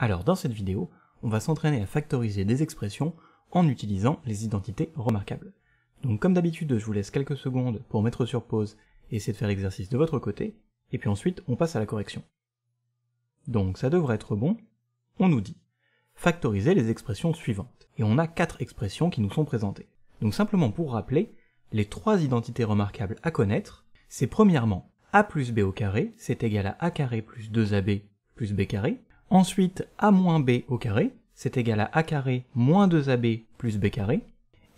Alors dans cette vidéo, on va s'entraîner à factoriser des expressions en utilisant les identités remarquables. Donc comme d'habitude, je vous laisse quelques secondes pour mettre sur pause et essayer de faire l'exercice de votre côté, et puis ensuite on passe à la correction. Donc ça devrait être bon, on nous dit factoriser les expressions suivantes, et on a quatre expressions qui nous sont présentées. Donc simplement pour rappeler, les trois identités remarquables à connaître, c'est premièrement a plus b au carré, c'est égal à a carré plus 2ab plus b carré, Ensuite, a moins b au carré, c'est égal à a carré moins 2ab plus b carré.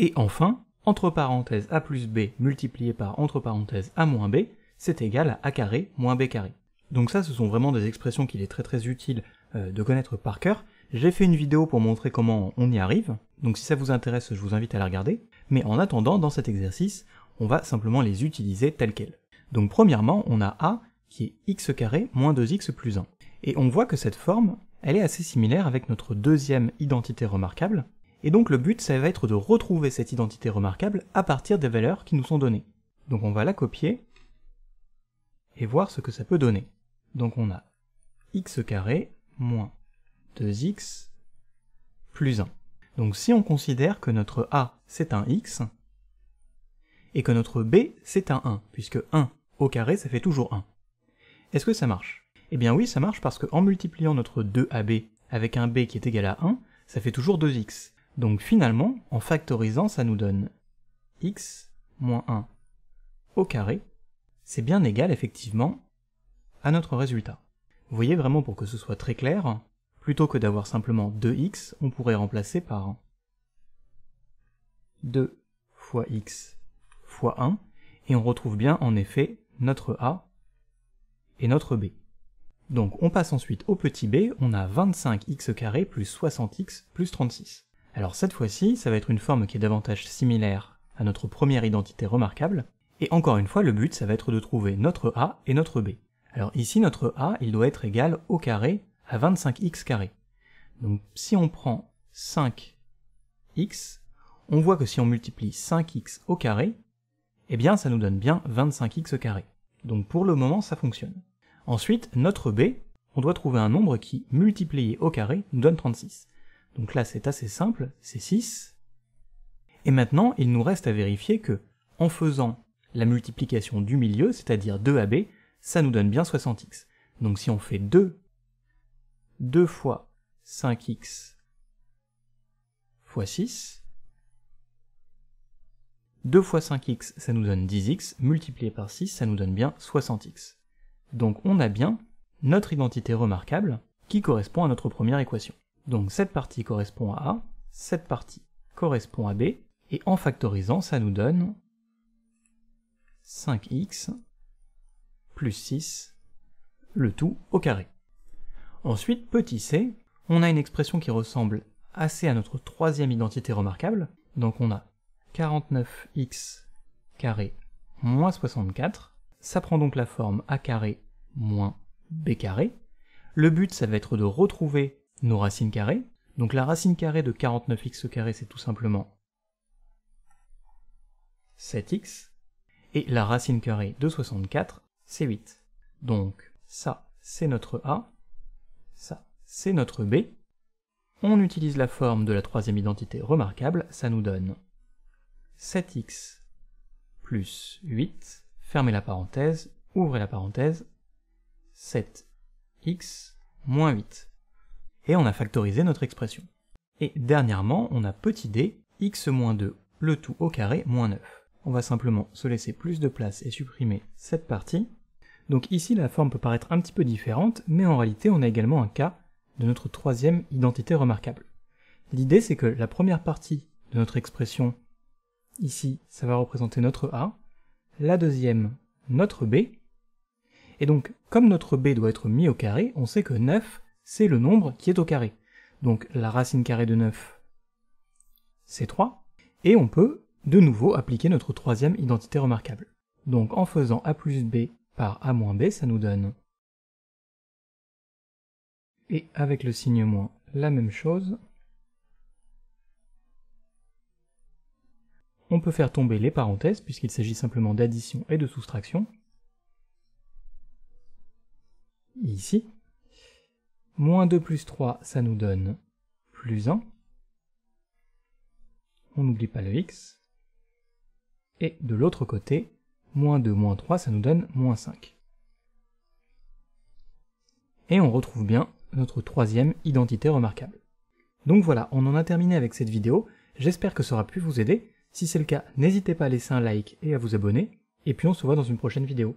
Et enfin, entre parenthèses a plus b multiplié par entre parenthèses a moins b, c'est égal à a carré moins b carré. Donc ça, ce sont vraiment des expressions qu'il est très très utile euh, de connaître par cœur. J'ai fait une vidéo pour montrer comment on y arrive, donc si ça vous intéresse, je vous invite à la regarder. Mais en attendant, dans cet exercice, on va simplement les utiliser telles quelles. Donc premièrement, on a a qui est x carré moins 2x plus 1. Et on voit que cette forme, elle est assez similaire avec notre deuxième identité remarquable, et donc le but ça va être de retrouver cette identité remarquable à partir des valeurs qui nous sont données. Donc on va la copier, et voir ce que ça peut donner. Donc on a x carré moins 2x plus 1. Donc si on considère que notre a c'est un x, et que notre b c'est un 1, puisque 1 au carré ça fait toujours 1. Est-ce que ça marche eh bien oui, ça marche parce qu'en multipliant notre 2ab avec un b qui est égal à 1, ça fait toujours 2x. Donc finalement, en factorisant, ça nous donne x moins 1 au carré, c'est bien égal effectivement à notre résultat. Vous voyez vraiment pour que ce soit très clair, plutôt que d'avoir simplement 2x, on pourrait remplacer par 2 fois x fois 1, et on retrouve bien en effet notre a et notre b. Donc on passe ensuite au petit b, on a 25x plus 60x plus 36. Alors cette fois-ci, ça va être une forme qui est davantage similaire à notre première identité remarquable, et encore une fois, le but, ça va être de trouver notre a et notre b. Alors ici, notre a, il doit être égal au carré à 25x Donc si on prend 5x, on voit que si on multiplie 5x au carré, eh bien ça nous donne bien 25x Donc pour le moment, ça fonctionne. Ensuite, notre b, on doit trouver un nombre qui, multiplié au carré, nous donne 36. Donc là, c'est assez simple, c'est 6. Et maintenant, il nous reste à vérifier que, en faisant la multiplication du milieu, c'est-à-dire 2ab, ça nous donne bien 60x. Donc si on fait 2, 2 fois 5x fois 6, 2 fois 5x, ça nous donne 10x, multiplié par 6, ça nous donne bien 60x. Donc on a bien notre identité remarquable qui correspond à notre première équation. Donc cette partie correspond à A, cette partie correspond à B, et en factorisant, ça nous donne 5x plus 6, le tout au carré. Ensuite, petit c, on a une expression qui ressemble assez à notre troisième identité remarquable, donc on a 49x carré moins 64 ça prend donc la forme a carré moins b carré. Le but, ça va être de retrouver nos racines carrées. Donc la racine carrée de 49x carré, c'est tout simplement 7x. Et la racine carrée de 64, c'est 8. Donc ça, c'est notre a. Ça, c'est notre b. On utilise la forme de la troisième identité remarquable, ça nous donne 7x plus 8 fermez la parenthèse, ouvrez la parenthèse, 7x moins 8. Et on a factorisé notre expression. Et dernièrement, on a petit d, x moins 2, le tout au carré, moins 9. On va simplement se laisser plus de place et supprimer cette partie. Donc ici, la forme peut paraître un petit peu différente, mais en réalité, on a également un cas de notre troisième identité remarquable. L'idée, c'est que la première partie de notre expression, ici, ça va représenter notre a, la deuxième notre b. Et donc, comme notre b doit être mis au carré, on sait que 9, c'est le nombre qui est au carré. Donc la racine carrée de 9, c'est 3. Et on peut de nouveau appliquer notre troisième identité remarquable. Donc en faisant a plus b par a moins b, ça nous donne... Et avec le signe moins, la même chose. on peut faire tomber les parenthèses, puisqu'il s'agit simplement d'addition et de soustraction. Ici. Moins 2 plus 3, ça nous donne plus 1. On n'oublie pas le x. Et de l'autre côté, moins 2, moins 3, ça nous donne moins 5. Et on retrouve bien notre troisième identité remarquable. Donc voilà, on en a terminé avec cette vidéo, j'espère que ça aura pu vous aider. Si c'est le cas, n'hésitez pas à laisser un like et à vous abonner, et puis on se voit dans une prochaine vidéo.